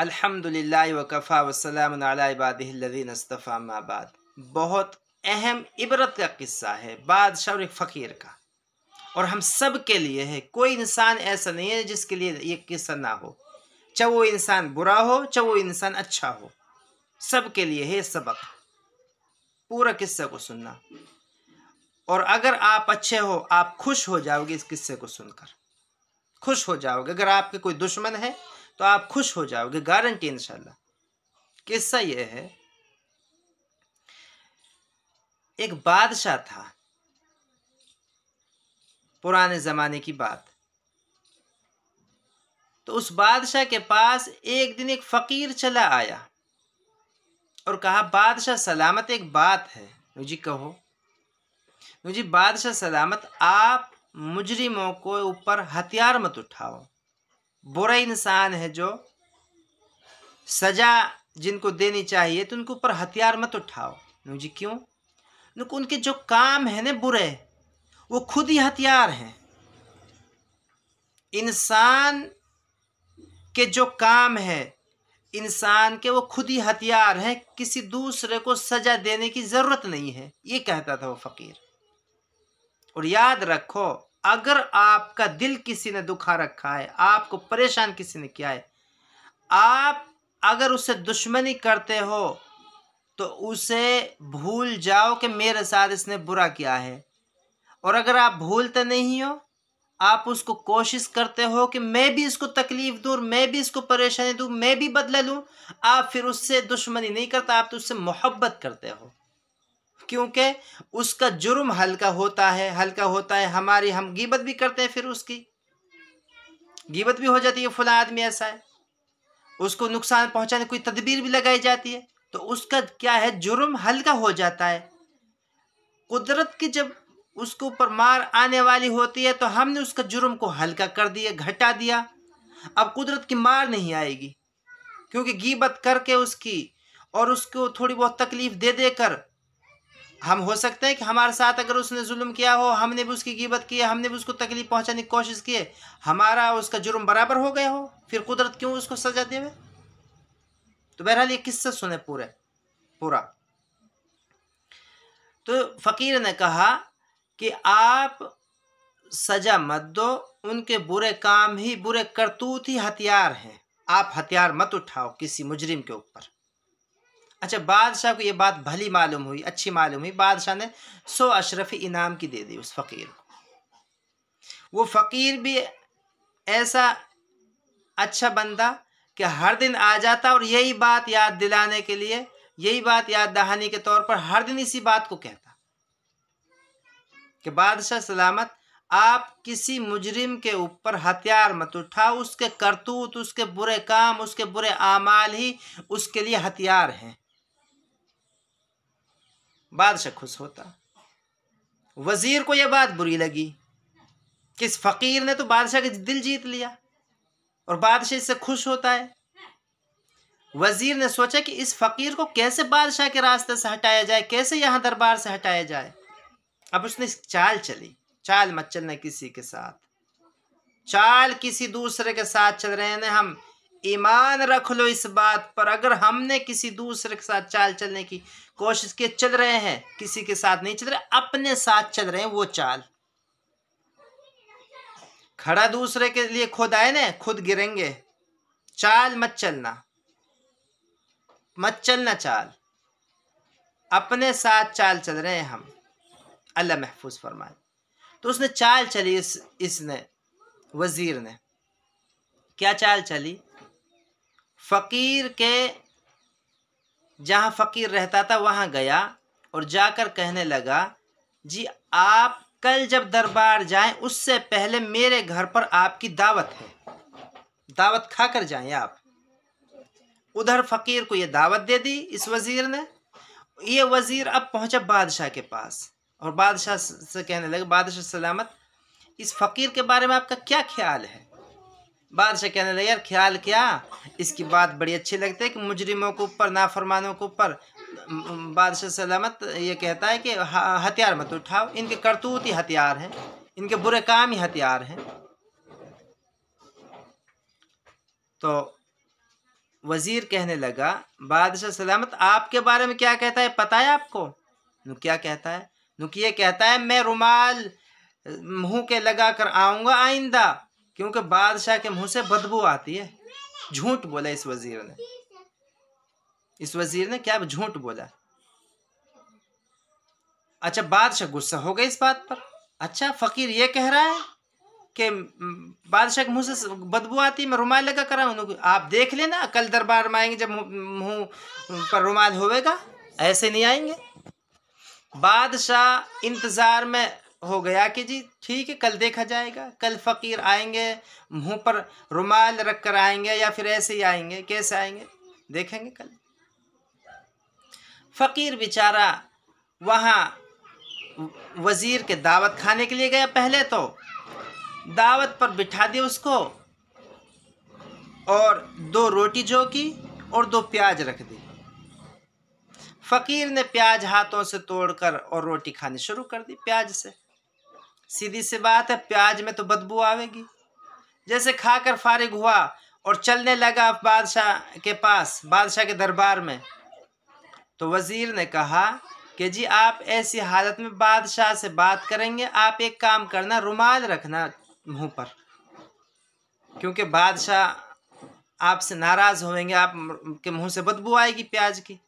अल्हम्दुलिल्लाह वकफ़ा वसलाम अलाबादीनस्तफ़ा माबाद बहुत अहम इबरत का किस्सा है बादशाह और एक फ़कीर का और हम सब के लिए है कोई इंसान ऐसा नहीं है जिसके लिए ये किस्सा ना हो चाहे वो इंसान बुरा हो चाहे वो इंसान अच्छा हो सब के लिए है सबक पूरा किस्से को सुनना और अगर आप अच्छे हो आप खुश हो जाओगे इस किस्से को सुनकर खुश हो जाओगे अगर आपके कोई दुश्मन है तो आप खुश हो जाओगे गारंटी इंशाल्लाह किस्सा यह है एक बादशाह था पुराने ज़माने की बात तो उस बादशाह के पास एक दिन एक फ़कीर चला आया और कहा बादशाह सलामत एक बात है जी कहो जी बादशाह सलामत आप मुजरिमों को ऊपर हथियार मत उठाओ बुरा इंसान है जो सज़ा जिनको देनी चाहिए तो उनके ऊपर हथियार मत उठाओ जी क्यों नुक उनके जो काम है ना बुरे वो खुद ही हथियार हैं इंसान के जो काम है इंसान के वो खुद ही हथियार हैं किसी दूसरे को सज़ा देने की ज़रूरत नहीं है ये कहता था वो फ़कीर और याद रखो अगर आपका दिल किसी ने दुखा रखा है आपको परेशान किसी ने किया है आप अगर उससे दुश्मनी करते हो तो उसे भूल जाओ कि मेरे साथ इसने बुरा किया है और अगर आप भूलते नहीं हो आप उसको कोशिश करते हो कि मैं भी इसको तकलीफ दूँ मैं भी इसको परेशानी दूँ मैं भी बदला लूँ आप फिर उससे दुश्मनी नहीं करता आप तो उससे मोहब्बत करते हो क्योंकि उसका जुर्म हल्का होता है हल्का होता है हमारी हम गिबत भी करते हैं फिर उसकी गिबत भी हो जाती है फला आदमी ऐसा है उसको नुकसान पहुंचाने कोई तदबीर भी लगाई जाती है तो उसका क्या है जुर्म हल्का हो जाता है कुदरत की जब उसके ऊपर मार आने वाली होती है तो हमने उसका जुर्म को हल्का कर दिया घटा दिया अब कुदरत की मार नहीं आएगी क्योंकि गिबत करके उसकी और उसको थोड़ी बहुत तकलीफ़ दे देकर हम हो सकते हैं कि हमारे साथ अगर उसने जुल्म किया हो हमने भी उसकी गिबत की है हमने भी उसको तकलीफ पहुंचाने की कोशिश की हमारा उसका जुर्म बराबर हो गया हो फिर कुदरत क्यों उसको सजा देवे तो बहरहाल ये किस्सा सुने पूरे पूरा तो फ़कीर ने कहा कि आप सजा मत दो उनके बुरे काम ही बुरे करतूत ही हथियार हैं आप हथियार मत उठाओ किसी मुजरिम के ऊपर अच्छा बादशाह को ये बात भली मालूम हुई अच्छी मालूम हुई बादशाह ने सो अशरफ इनाम की दे दी उस फ़कीर को वो फ़कीर भी ऐसा अच्छा बंदा कि हर दिन आ जाता और यही बात याद दिलाने के लिए यही बात याद दहानी के तौर पर हर दिन इसी बात को कहता कि बादशाह सलामत आप किसी मुजरिम के ऊपर हथियार मत उठाओ उसके करतूत उसके बुरे काम उसके बुरे आमाल ही उसके लिए हथियार हैं बादशाह खुश होता वज़ीर को यह बात बुरी लगी कि इस फ़कीर ने तो बादशाह का दिल जीत लिया और बादशाह इससे खुश होता है वज़ीर ने सोचा कि इस फ़कीर को कैसे बादशाह के रास्ते से हटाया जाए कैसे यहाँ दरबार से हटाया जाए अब उसने चाल चली चाल मत चलने किसी के साथ चाल किसी दूसरे के साथ चल रहे हैं हम ईमान रख लो इस बात पर अगर हमने किसी दूसरे के साथ चाल चलने की कोशिश किए चल रहे हैं किसी के साथ नहीं चल रहे अपने साथ चल रहे हैं वो चाल खड़ा दूसरे के लिए खुद आए ना खुद गिरेंगे चाल मत चलना मत चलना चाल अपने साथ चाल चल रहे हैं हम अल्लाह महफूज फरमाए तो उसने चाल चली इस इसने वज़ीर ने क्या चाल चली फ़कीर के जहाँ फ़कीर रहता था वहाँ गया और जाकर कहने लगा जी आप कल जब दरबार जाएं उससे पहले मेरे घर पर आपकी दावत है दावत खा कर जाएँ आप उधर फ़कीर को ये दावत दे दी इस वज़ीर ने ये वज़ीर अब पहुँचा बादशाह के पास और बादशाह से कहने लगे बादशाह सलामत इस फ़कीर के बारे में आपका क्या ख्याल है बादशाह कहने लगे यार ख्याल क्या इसकी बात बड़ी अच्छी लगती है कि मुजरिमों के ऊपर नाफरमानों के ऊपर बादशाह सलामत ये कहता है कि हथियार मत उठाओ इनके करतूत ही हथियार हैं इनके बुरे काम ही हथियार हैं तो वज़ीर कहने लगा बादशाह सलामत आपके बारे में क्या कहता है पता है आपको नु क्या कहता है नुकी ये कहता है मैं रुमाल मुँह के लगा कर आऊँगा आइंदा क्योंकि बादशाह के मुंह से बदबू आती है झूठ बोला इस वजीर ने इस वजीर ने क्या झूठ बोला अच्छा बादशाह गुस्सा हो गया इस बात पर अच्छा फकीर ये कह रहा है कि बादशाह के मुंह से बदबू आती मैं रुमाल लगा कर रहा हूँ आप देख लेना कल दरबार में आएंगे जब मुंह पर रुमाल होएगा ऐसे नहीं आएंगे बादशाह इंतज़ार में हो गया कि जी ठीक है कल देखा जाएगा कल फ़कीर आएंगे मुंह पर रुमाल रख कर आएंगे या फिर ऐसे ही आएंगे कैसे आएंगे देखेंगे कल फ़कीर बेचारा वहाँ वज़ीर के दावत खाने के लिए गया पहले तो दावत पर बिठा दिया उसको और दो रोटी जो की और दो प्याज रख दी फ़कीर ने प्याज हाथों से तोड़कर और रोटी खानी शुरू कर दी प्याज से सीधी सी बात है प्याज में तो बदबू आवेगी जैसे खाकर फारिग हुआ और चलने लगा बादशाह के पास बादशाह के दरबार में तो वज़ीर ने कहा कि जी आप ऐसी हालत में बादशाह से बात करेंगे आप एक काम करना रुमाल रखना मुंह पर क्योंकि बादशाह आपसे नाराज़ होंगे आप के मुंह से बदबू आएगी प्याज की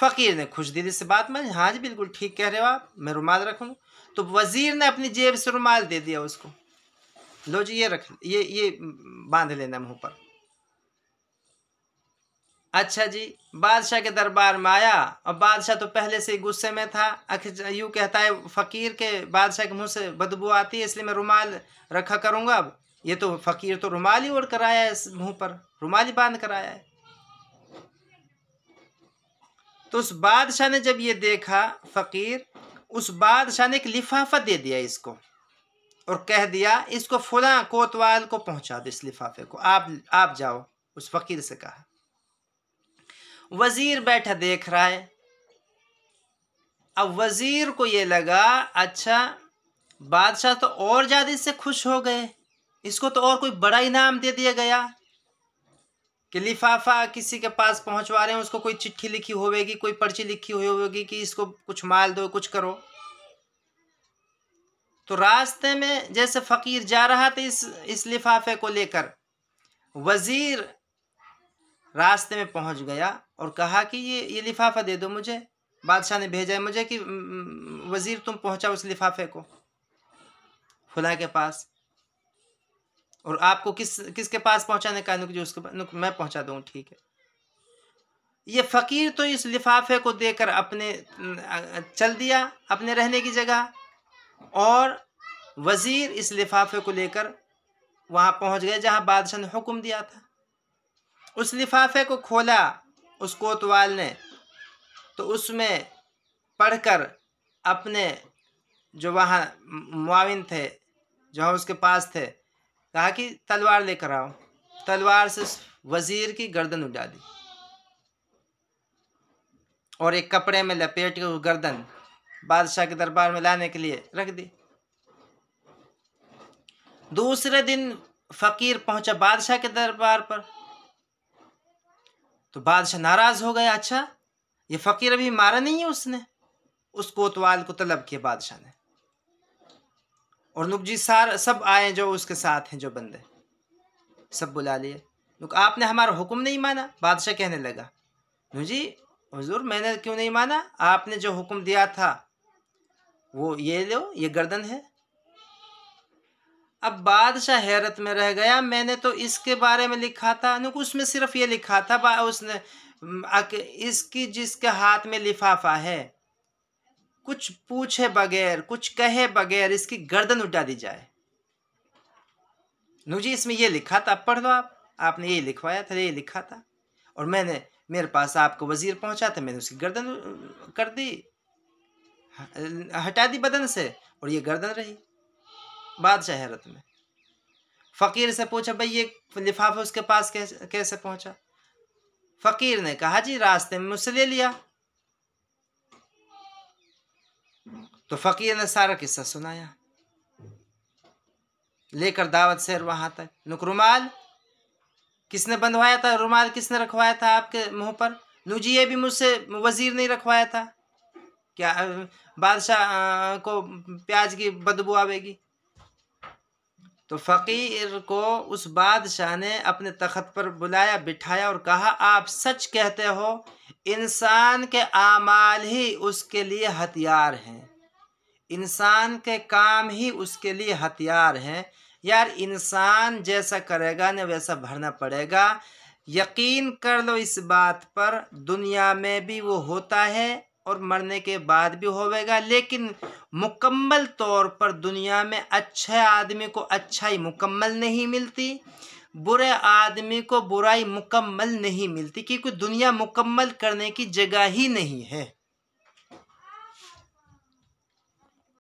फ़कीर ने खुश दिली से बात मानी हाँ जी बिल्कुल ठीक कह रहे हो आप मैं रुमाल रखूँगा तो वज़ीर ने अपनी जेब से रुमाल दे दिया उसको लो जी ये रख ये ये बांध लेना मुँह पर अच्छा जी बादशाह के दरबार में आया और बादशाह तो पहले से गुस्से में था आखिर यूँ कहता है फ़कीर के बादशाह के मुँह से बदबू आती है इसलिए मैं रुमाल रखा करूँगा अब ये तो फ़कीर तो रुमाल ही ओढ़ कर आया है इस मुँह पर रुमाल ही बांध कर आया है तो उस बादशाह ने जब ये देखा फ़कीर उस बादशाह ने एक लिफाफा दे दिया इसको और कह दिया इसको फुला कोतवाल को पहुंचा दो इस लिफाफे को आप आप जाओ उस फ़कीर से कहा वज़ीर बैठा देख रहा है अब वज़ीर को ये लगा अच्छा बादशाह तो और ज़्यादा इससे खुश हो गए इसको तो और कोई बड़ा इनाम दे दिया गया कि लिफाफा किसी के पास पहुंचवा रहे हैं उसको कोई चिट्ठी लिखी होवेगी कोई पर्ची लिखी हुई होगी कि इसको कुछ माल दो कुछ करो तो रास्ते में जैसे फ़कीर जा रहा था इस इस लिफाफे को लेकर वज़ीर रास्ते में पहुंच गया और कहा कि ये ये लिफाफा दे दो मुझे बादशाह ने भेजा है मुझे कि वज़ीर तुम पहुंचा उस लिफाफे को फुला के पास और आपको किस किसके पास पहुंचाने का नुक जो उसके पास नुक मैं पहुंचा दूँ ठीक है ये फ़कीर तो इस लिफाफे को देकर अपने चल दिया अपने रहने की जगह और वज़ीर इस लिफाफे को लेकर वहाँ पहुँच गए जहाँ बादशाह ने हुक्म दिया था उस लिफाफे को खोला उस कोतवाल ने तो उसमें पढ़कर अपने जो वहाँ मुआविन थे जहाँ उसके पास थे कहा कि तलवार लेकर आओ तलवार से वजीर की गर्दन उड़ा दी और एक कपड़े में लपेट के गर्दन बादशाह के दरबार में लाने के लिए रख दी दूसरे दिन फकीर पहुंचा बादशाह के दरबार पर तो बादशाह नाराज हो गया अच्छा ये फकीर अभी मारा नहीं है उसने उस कोतवाल को तलब किया बादशाह ने और नुक जी सार सब आए जो उसके साथ हैं जो बंदे सब बुला लिए नुक आपने हमारा हुक्म नहीं माना बादशाह कहने लगा नू जी हजूर मैंने क्यों नहीं माना आपने जो हुक्म दिया था वो ये लो ये गर्दन है अब बादशाह हैरत में रह गया मैंने तो इसके बारे में लिखा था नुक उसमें सिर्फ ये लिखा था उसने इसकी जिसके हाथ में लिफाफा है कुछ पूछे बगैर कुछ कहे बगैर इसकी गर्दन उठा दी जाए नुजी इसमें ये लिखा था पढ़ लो आप आपने ये लिखवाया था ये लिखा था और मैंने मेरे पास आपको वजीर पहुंचा था मैंने उसकी गर्दन कर दी हटा दी बदन से और ये गर्दन रही बादशाह हैरत में फ़कीर से पूछा भाई ये लिफाफा उसके पास कैसे कैसे पहुंचा फ़कीर ने कहा जी रास्ते में मुझसे ले लिया तो फ़कीर ने सारा किस्सा सुनाया लेकर दावत शेर वहां तक नुक रुमाल किसने बंधवाया था रुमाल किसने रखवाया था आपके मुंह पर नुजी ये भी मुझसे वज़ीर नहीं रखवाया था क्या बादशाह को प्याज की बदबू आवेगी तो फ़कीर को उस बादशाह ने अपने तख्त पर बुलाया बिठाया और कहा आप सच कहते हो इंसान के आमाल ही उसके लिए हथियार हैं इंसान के काम ही उसके लिए हथियार हैं यार इंसान जैसा करेगा ना वैसा भरना पड़ेगा यकीन कर लो इस बात पर दुनिया में भी वो होता है और मरने के बाद भी होवेगा लेकिन मुकम्मल तौर पर दुनिया में अच्छे आदमी को अच्छाई मुकम्मल नहीं मिलती बुरे आदमी को बुराई मुकम्मल नहीं मिलती क्योंकि दुनिया मुकम्मल करने की जगह ही नहीं है